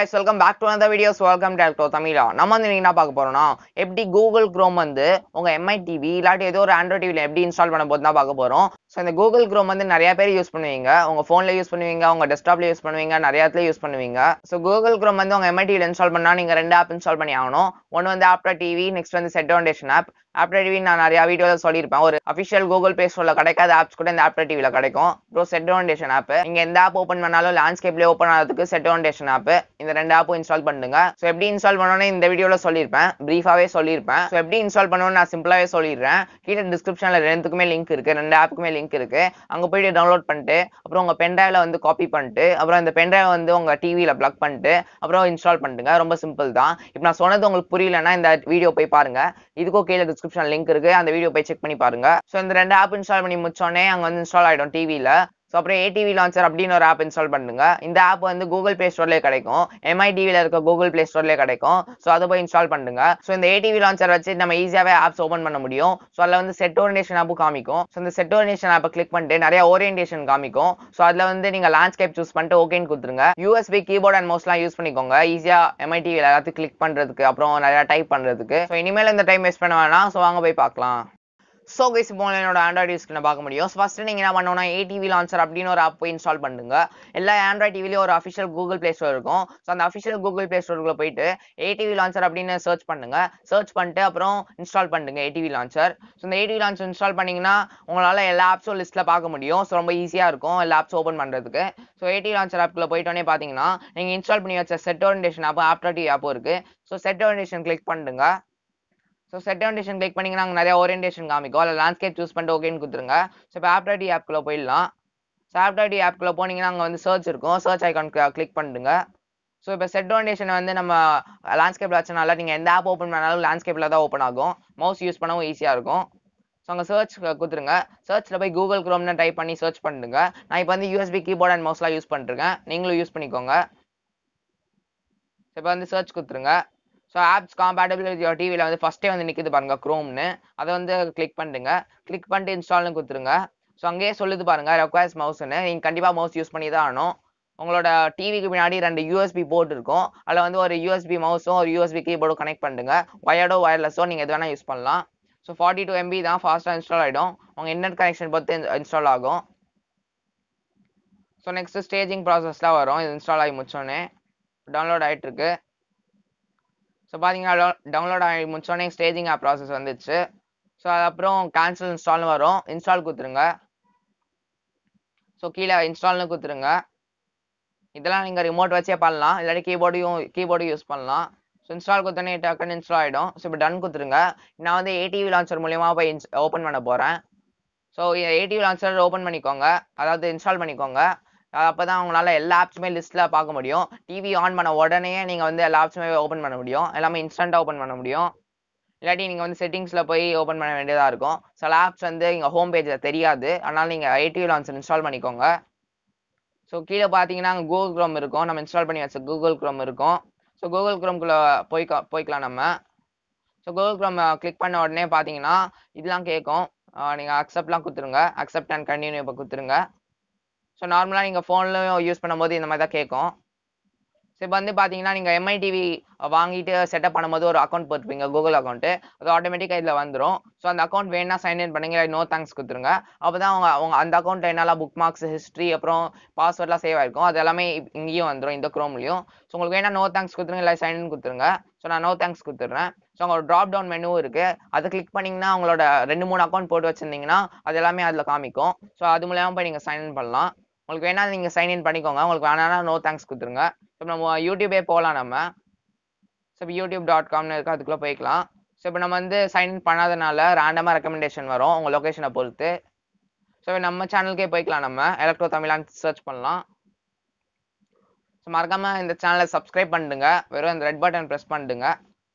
guys welcome back to அந்த videos welcome back to Tamizha நம்ம வந்து என்ன பார்க்க போறோம்னா எப்படி கூகுள் க்ரோம் வந்து உங்க எம்ஐ டிவி இல்லாட்டி ஏதோ ஒரு ஆண்ட்ராய்ட் டிவியில் எப்படி இன்ஸ்டால் பண்ண போது தான் பார்க்க போறோம் ஸோ இந்த கூகுள் க்ரோம் வந்து நிறைய பேர் யூஸ் பண்ணுவீங்க உங்க ஃபோனில் யூஸ் பண்ணுவீங்க உங்க டெஸ்க்டாப்ல யூஸ் பண்ணுவீங்க நிறைய இடத்துல யூஸ் பண்ணுவீங்க ஸோ கூகுள் க்ரோம் வந்து உங்க எம்ஐ டிவியில் இன்ஸ்டால் பண்ணா நீங்க ரெண்டு ஆப் இன்ஸ்டால் பண்ணி ஆகணும் ஒன்று வந்து ஆப்டா டிவி நெக்ஸ்ட் வந்து செட் ஃபவுண்டேஷன் ஆப் ஆப்ரேட்டிவி நான் நிறையா வீடியோவில் சொல்லியிருப்பேன் ஒரு அஃபிஷியல் கூகுள் பே ஸ்டோரில் கிடைக்காத ஆப்ஸ் கூட இந்த ஆப்டர் கிடைக்கும் ப்ரோ செட்டோண்டேஷன் ஆப் நீங்கள் எந்த ஆப் ஓப்பன் பண்ணாலும் லேண்ட்ஸ்கேப்லேயே ஓப்பன் ஆகிறதுக்கு செட்டோண்டேஷன் ஆப் இந்த ரெண்டு ஆப்பும் இன்ஸ்டால் பண்ணுங்க ஸோ எப்படி இன்ஸ்டால் பண்ணணும்னு இந்த வீடியோவில் சொல்லியிருப்பேன் ப்ரீஃபாகவே சொல்லியிருப்பேன் ஸோ எப்படி இன்ஸ்டால் பண்ணணும்னு நான் சிம்பிளாகவே சொல்லிடுறேன் கீழே டிஸ்கிரிப்ஷனில் ரெண்டுக்குமே லிங்க் இருக்குது ரெண்டு ஆப்புக்குமே லிங்க் இருக்குது அங்கே போயிட்டு டவுன்லோட் பண்ணிட்டு அப்புறம் உங்கள் பென்ட்ரைவில் வந்து காப்பி பண்ணிட்டு அப்புறம் இந்த பென்ட்ரைவ் வந்து உங்கள் டிவியில் ப்ளக் பண்ணிட்டு அப்புறம் இன்ஸ்டால் பண்ணுங்க ரொம்ப சிம்பிள் தான் இப்போ நான் சொன்னது உங்களுக்கு புரியலன்னா இந்த வீடியோ போய் பாருங்கள் இதுக்கும் கீழே டிஸ்கிரிப்ஷன் லிங்க் இருக்கு அந்த வீடியோ போய் செக் பண்ணி பாருங்க ஸோ இந்த ரெண்டு ஆப் இன்ஸ்டால் பண்ணி முடிச்சோடனே அங்கே வந்து இன்ஸ்டால் ஆகிடும் டிவியில் ஸோ அப்புறம் ஏடிவி லான்ச்சர் அப்படின்னு ஒரு ஆப் இன்ஸ்டால் பண்ணுங்க இந்த ஆப் வந்து கூகுள் பிளே ஸ்டோர்லேயே கிடைக்கும் எம்ஐடிவியில் இருக்க கூகுள் பிளே ஸ்டோர்லேயே கிடைக்கும் ஸோ அதை போய் இன்ஸ்டால் பண்ணுங்க ஸோ இந்த ஏடிவி லான்ச்சர் வச்சு நம்ம ஈஸியாகவே ஆப்ஸ் ஓப்பன் பண்ண முடியும் ஸோ அதில் வந்து செட் ஓரியன்டேஷன் ஆப்பும் காமிக்கும் ஸோ இந்த செட் ஓரியன்டேஷன் ஆப்பை கிளிக் பண்ணிட்டு நிறைய ஓரியன்டேஷன் காமிக்கும் ஸோ அதில் வந்து நீங்கள் லான்ஸ்கேப் சூஸ் பண்ணிட்டு ஓகேன்னு கொடுத்துருங்க யூஎஸ்பி கீபோர்ட் அண்ட் மவுஸ்லாம் யூஸ் பண்ணிக்கோங்க ஈஸியாக எம்ஐடிவியில் எல்லாத்தையும் கிளிக் பண்ணுறதுக்கு அப்புறம் நிறையா டைப் பண்ணுறதுக்கு ஸோ இனிமேல் இந்த டைம் வேஸ்ட் பண்ண வேணாம் ஸோ வாங்க போய் பார்க்கலாம் ஸோ கைஸ் இப்போ என்னோட ஆண்ட்ராய்டு யூஸ் நான் பார்க்க முடியும் ஃபஸ்ட்டு நீங்கள் என்ன பண்ணணும்னா ஏடிவி லான்சர் அப்படின்னு ஒரு ஆப் போய் இன்ஸ்டால் பண்ணுங்க எல்லா ஆண்ட்ராய்ட் டிவிலையும் ஒரு அஃபிஷியல் கூகுள் பிளே ஸ்டோர் இருக்கும் ஸோ அந்த அஃபிஷியல் கூகுள் பிளே ஸ்டோருக்குள்ள போயிட்டு ஏடிவி லான்சர் அப்படின்னு சர்ச் பண்ணுங்க சர்ச் பண்ணிட்டு அப்புறம் இன்ஸ்டால் பண்ணுங்க ஏடிவி லான்சர் ஸோ இந்த ஏடிவி லான்சர் இன்ஸ்டால் பண்ணிங்கன்னா உங்களால் எல்லா ஆப்ஸும் லிஸ்ட்டில் பார்க்க முடியும் ஸோ ரொம்ப ஈஸியாக இருக்கும் எல்லா ஆப்ஸ் ஓப்பன் பண்ணுறதுக்கு ஸோ ஏடிவி லான்சர் ஆப்பில் போயிட்டோன்னே பார்த்தீங்கன்னா நீங்கள் இன்ஸ்டால் பண்ணி வச்ச செட் ஓரியன்டேஷன் ஆப் ஆப்டாட்டி ஆப்பும் இருக்குது ஸோ செட் ஓரியன்டேஷன் கிளிக் பண்ணுங்க ஸோ செட் ஆண்டேஷன் கிளிக் பண்ணிங்கன்னா அங்கே நிறைய ஓரியன்டேஷன் காமிக்கும் அதில் லேண்ட்ஸ்கேப் சூஸ் பண்ணிட்டு ஓகேன்னு கொடுத்துருங்க ஸோ இப்போ ஆப்டாடி ஆப்குள்ளே போயிடலாம் ஸோ ஆப்டாடி ஆப்குள்ளே போனீங்கன்னா அங்கே வந்து சர்ச் இருக்கும் சர்ச் ஐக்கான் கிளிக் பண்ணிடுங்க ஸோ இப்போ செட் ஆண்டேஷன் வந்து நம்ம லேண்ட்ஸ்கேப்பில் வச்சனால நீங்கள் எந்த ஆப் ஓப்பன் பண்ணாலும் லேண்ட்ஸ்கேப்பில் தான் ஓப்பன் ஆகும் மவுஸ் யூஸ் பண்ணவும் ஈஸியாக இருக்கும் ஸோ அங்கே சர்ச் கொடுத்துருங்க சர்ச்சில் போய் கூகுள் க்ரோம்னு டைப் பண்ணி சர்ச் பண்ணுங்க நான் இப்போ வந்து யூஎஸ்பி கீபோர்ட் அண்ட் மவுஸ்லாம் யூஸ் பண்ணிருக்கேன் நீங்களும் யூஸ் பண்ணிக்கோங்க இப்போ வந்து சர்ச் கொடுத்துருங்க so apps compatible with your டிவியில் வந்து ஃபஸ்ட்டே வந்து நிற்குது பாருங்க க்ரோம்னு அதை வந்து கிளிக் பண்ணுங்க கிளிக் பண்ணிட்டு இன்ஸ்டால்னு கொடுத்துருங்க ஸோ அங்கேயே சொல்லுது பாருங்க ரெக்வயர்ஸ் மவுஸ்னு நீங்கள் கண்டிப்பாக மவுஸ் யூஸ் பண்ணி தான் ஆகணும் உங்களோட டிவிக்கு பின்னாடி ரெண்டு யூஎஸ்பி போர்ட் இருக்கும் அதில் வந்து ஒரு யூஎஸ்பி மவுஸும் ஒரு யூஎஸ்பி கீபோர்டும் கனெக்ட் பண்ணுங்க ஒயர்டோ ஒயர்லெஸோ நீங்கள் எது வேணால் யூஸ் பண்ணலாம் ஸோ ஃபார்ட்டி டூ எம்பி தான் ஃபாஸ்ட்டாக இன்ஸ்டால் ஆகிடும் உங்கள் இன்டர்நெட் கனெக்ஷன் பொறுத்து இன்ஸ்டால் ஆகும் ஸோ நெக்ஸ்ட் ஸ்டேஜிங் ப்ராசஸ்லாம் வரும் இது இன்ஸ்டால் ஆகி முடிச்சோன்னே டவுன்லோட் ஆகிட்டுருக்கு ஸோ பார்த்தீங்கன்னா டவுன்லோட் ஆகி முடிச்சோடனே ஸ்டேஜிங் ஆப் ப்ராசஸ் வந்துச்சு ஸோ அதுக்கப்புறம் கேன்சல் இன்ஸ்டால்னு வரும் இன்ஸ்டால் கொடுத்துருங்க ஸோ கீழே இன்ஸ்டால்னு கொடுத்துருங்க இதெல்லாம் நீங்கள் ரிமோட் வச்சே பண்ணலாம் இல்லாட்டி கீபோர்டையும் கீபோர்டும் யூஸ் பண்ணலாம் ஸோ இன்ஸ்டால் கொடுத்தோடனே டக்குனு இன்ஸ்டால் ஆகிடும் ஸோ இப்போ டன் கொடுத்துருங்க நான் வந்து ஏடிவி லான்ச்சர் மூலியமாக போய் இன்ஸ் ஓப்பன் பண்ண போகிறேன் ஸோ ஏடிவி லான்ச்சர் ஓப்பன் பண்ணிக்கோங்க அதாவது இன்ஸ்டால் பண்ணிக்கோங்க அப்போ தான் அவங்களால எல்லா ஆப்ஸுமே லிஸ்ட்டில் பார்க்க முடியும் டிவி ஆன் பண்ண உடனே நீங்கள் வந்து எல்லா ஆப்ஸுமே ஓப்பன் பண்ண முடியும் எல்லாமே இன்ஸ்டண்ட்டாக ஓப்பன் பண்ண முடியும் இல்லாட்டி நீங்கள் வந்து செட்டிங்ஸில் போய் ஓப்பன் பண்ண வேண்டியதாக இருக்கும் சில ஆப்ஸ் வந்து இங்கே ஹோம் பேஜில் தெரியாது அதனால் நீங்கள் ஐடி லான்ஸ் இன்ஸ்டால் பண்ணிக்கோங்க ஸோ கீழே பார்த்தீங்கன்னா அங்கே கூகுள் க்ரோம் இருக்கும் நம்ம இன்ஸ்டால் பண்ணி வச்ச கூகுள் க்ரோம் இருக்கும் ஸோ கூகுள் க்ரோம்குள்ளே போய் போய்க்கலாம் நம்ம ஸோ கூகுள் க்ரோம் கிளிக் பண்ண உடனே பார்த்தீங்கன்னா இதெல்லாம் கேட்கும் நீங்கள் அக்செப்ட்லாம் கொடுத்துருங்க அக்செப்ட் அண்ட் கண்டினியூ இப்போ கொடுத்துருங்க ஸோ நார்மலாக நீங்கள் ஃபோன்லையும் யூஸ் பண்ணும்போது இந்த மாதிரி தான் கேட்கும் ஸோ இப்போ வந்து பார்த்தீங்கன்னா நீங்கள் எம்ஐ டிவி வாங்கிட்டு செட்டப் பண்ணும்போது ஒரு அக்கௌண்ட் போட்டுருப்பீங்க கூகுள் அக்கௌண்ட்டு அது ஆட்டோமேட்டிக்காக இதில் வந்துடும் ஸோ அந்த அக்கௌண்ட் வேணால் சைன் இன் பண்ணுங்க நோ தேங்க்ஸ் கொடுத்துருங்க அப்போ தான் அவங்க அவங்க அந்த அக்கௌண்ட்டில் என்னெல்லாம் புக் மார்க்ஸ் ஹிஸ்ட்ரி அப்புறம் பாஸ்வேர்ட்லாம் சேவ் ஆயிருக்கும் அது எல்லாமே இங்கேயும் வந்துடும் இந்த க்ரோம்லையும் ஸோ உங்களுக்கு வேணால் நோ தேங்க்ஸ் கொடுத்துருங்க இல்லை சைன் இன் கொடுத்துருங்க ஸோ நான் நோ தேங்க்ஸ் கொடுத்துட்றேன் ஸோ அவங்களோட ட்ராப் டவுன் மெனுவும் இருக்குது அதை கிளிக் பண்ணிங்கன்னா அவங்களோட ரெண்டு மூணு அக்கௌண்ட் போட்டு வச்சுருந்தீங்கன்னா அது எல்லாமே அதில் காமிக்கும் ஸோ அது மூலயமா போய் நீங்கள் சைன் இன் பண்ணலாம் உங்களுக்கு வேணா நீங்கள் சைன்இன் பண்ணிக்கோங்க உங்களுக்கு வேணாலும் நோ தேங்க்ஸ் கொடுத்துருங்க ஸோ நம்ம யூடியூபே போகலாம் நம்ம ஸோ இப்போ யூடியூப் டாட் காம்னு இருக்கா அதுக்குள்ளே போய்க்கலாம் ஸோ இப்போ நம்ம வந்து சைன்இன் பண்ணாதனால ரேண்டமாக ரெக்கமெண்டேஷன் வரும் உங்கள் லொக்கேஷனை பொறுத்து ஸோ நம்ம சேனலுக்கே போய்க்கலாம் நம்ம எலக்ட்ரோ தமிழான்னு சர்ச் பண்ணலாம் ஸோ மறக்காமல் இந்த சேனலை சப்ஸ்கிரைப் பண்ணிடுங்க வெறும் இந்த ரெட் பட்டன் ப்ரெஸ் பண்ணிடுங்க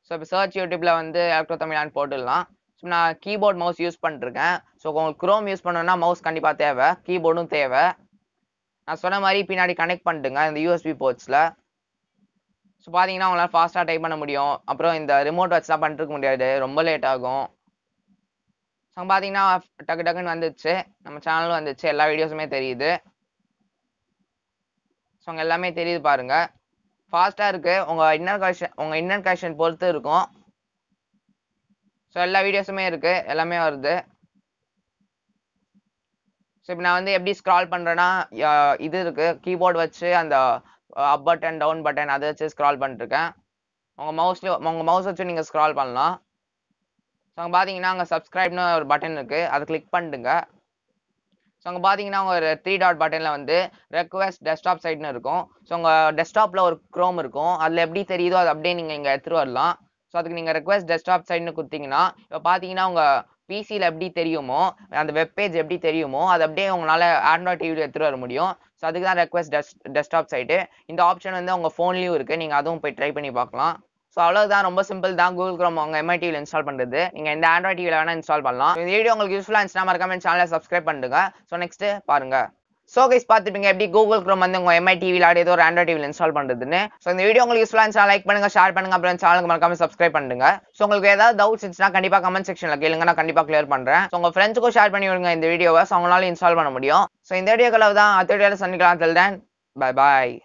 ஸோ இப்போ சர்ச் யூடியூப்பில் வந்து எலக்ட்ரோ தமிழான் போட்டுடலாம் ஸோ நான் கீபோர்ட் மவுஸ் யூஸ் பண்ணிருக்கேன் ஸோ உங்களுக்கு குரோம் யூஸ் பண்ணணும்னா மவுஸ் கண்டிப்பாக தேவை கீபோர்டும் தேவை நான் சொன்ன மாதிரி பின்னாடி கனெக்ட் பண்ணிட்டுங்க இந்த யூஎஸ்பி போர்ட்ஸில் ஸோ பார்த்தீங்கன்னா உங்களால் ஃபாஸ்ட்டாக டைப் பண்ண முடியும் அப்புறம் இந்த ரிமோட் வச்சுலாம் பண்ணிருக்க முடியாது ரொம்ப லேட் ஆகும் ஸோ பார்த்தீங்கன்னா டக்கு டக்குன்னு வந்துச்சு நம்ம சேனலும் வந்துச்சு எல்லா வீடியோஸுமே தெரியுது ஸோ அங்கே எல்லாமே தெரியுது பாருங்கள் ஃபாஸ்ட்டாக இருக்குது உங்கள் இன்னர் கனெக்ஷன் உங்கள் இன்னர் கனெக்ஷன் பொறுத்து இருக்கும் ஸோ எல்லா வீடியோஸுமே இருக்குது எல்லாமே வருது ஸோ இப்போ நான் வந்து எப்படி ஸ்க்ரால் பண்ணுறேன்னா இது இருக்குது கீபோர்டு வச்சு அந்த அப் பட்டன் டவுன் பட்டன் அதை வச்சு ஸ்க்ரால் பண்ணிருக்கேன் உங்கள் மவுஸ்ல உங்கள் மவுஸ் வச்சு நீங்கள் ஸ்க்ரால் பண்ணலாம் ஸோ அங்கே பார்த்தீங்கன்னா அங்கே சப்ஸ்கிரைப்னு ஒரு பட்டன் இருக்குது அதை கிளிக் பண்ணிடுங்க ஸோ அங்கே பார்த்தீங்கன்னா ஒரு த்ரீ டாட் பட்டனில் வந்து ரெக்வஸ்ட் டெஸ்க்டாப் சைட்னு இருக்கும் ஸோ உங்கள் டெஸ்க்டாப்பில் ஒரு க்ரோம் இருக்கும் அதில் எப்படி தெரியுதோ அது அப்படியே நீங்கள் இங்கே எடுத்துகிட்டு வரலாம் ஸோ அதுக்கு நீங்கள் ரெக்வஸ்ட் டெஸ்க்டாப் சைட்னு கொடுத்தீங்கன்னா இப்போ பார்த்தீங்கன்னா உங்கள் பிசியில் எப்படி தெரியுமோ அந்த வெப்பேஜ் எப்படி தெரியுமோ அது அப்படியே உங்களால் ஆண்ட்ராய்ட் டிவியில் எடுத்துகிட்டு வர முடியும் ஸோ அதுக்கு தான் ரெக்வஸ்ட் டெஸ்க் டெஸ்க்டாப் சைட்டு இந்த ஆப்ஷன் வந்து உங்கள் ஃபோன்லேயும் இருக்குது நீங்கள் அதுவும் போய் ட்ரை பண்ணி பார்க்கலாம் ஸோ அவ்வளோதான் ரொம்ப சிம்பிள் தான் கூகுள் க்ரோம் உங்கள் எம்ஐ டிவியில் இன்ஸ்டால் பண்ணுறது நீங்கள் இந்த ஆண்ட்ராய்ட் டிவியில் வேணால் இன்ஸ்டால் பண்ணலாம் இந்த வீடியோ உங்களுக்கு யூஸ்ஃபுல்லாக இருந்துச்சுன்னா மறக்காமல் சேனலை சப்ஸ்கிரைப் பண்ணுங்க ஸோ நெக்ஸ்ட்டு பாருங்கள் ஸோ கைஸ் பார்த்துப்பீங்க எப்படி கூகுள் க்ரோம் வந்து உங்கள் எம்ஐ டிவியில் ஏதோ ஒரு ஆண்ட்ராய்ட் டிவியில் இன்ஸ்டால் பண்ணுறதுன்னு ஸோ இந்த வீடியோ உங்களுக்கு யூஸ்ஃபுல்லாக இருந்துச்சா லைக் பண்ணுங்க ஷேர் பண்ணுங்க அப்புறம் சேனலுக்கு மறக்காம சப்ஸ்கிரைப் பண்ணுங்க ஸோ உங்களுக்கு ஏதாவது டவுட்ஸ் இருந்துச்சுன்னா கண்டிப்பாக கமெண்ட் செக்ஷனில் கேளுங்க நான் கண்டிப்பாக கிளியர் பண்ணுறேன் ஸோ உங்கள் ஃப்ரெண்ட்ஸுக்கும் ஷேர் பண்ணி விடுங்க இந்த வீடியோவை ஸோ அவங்களால இன்ஸ்டால் பண்ண முடியும் ஸோ இந்த வீடியோ கலவு தான் அடுத்த வீடியோவில் சந்திக்கலாம் தெல் தேன் பாய் பாய்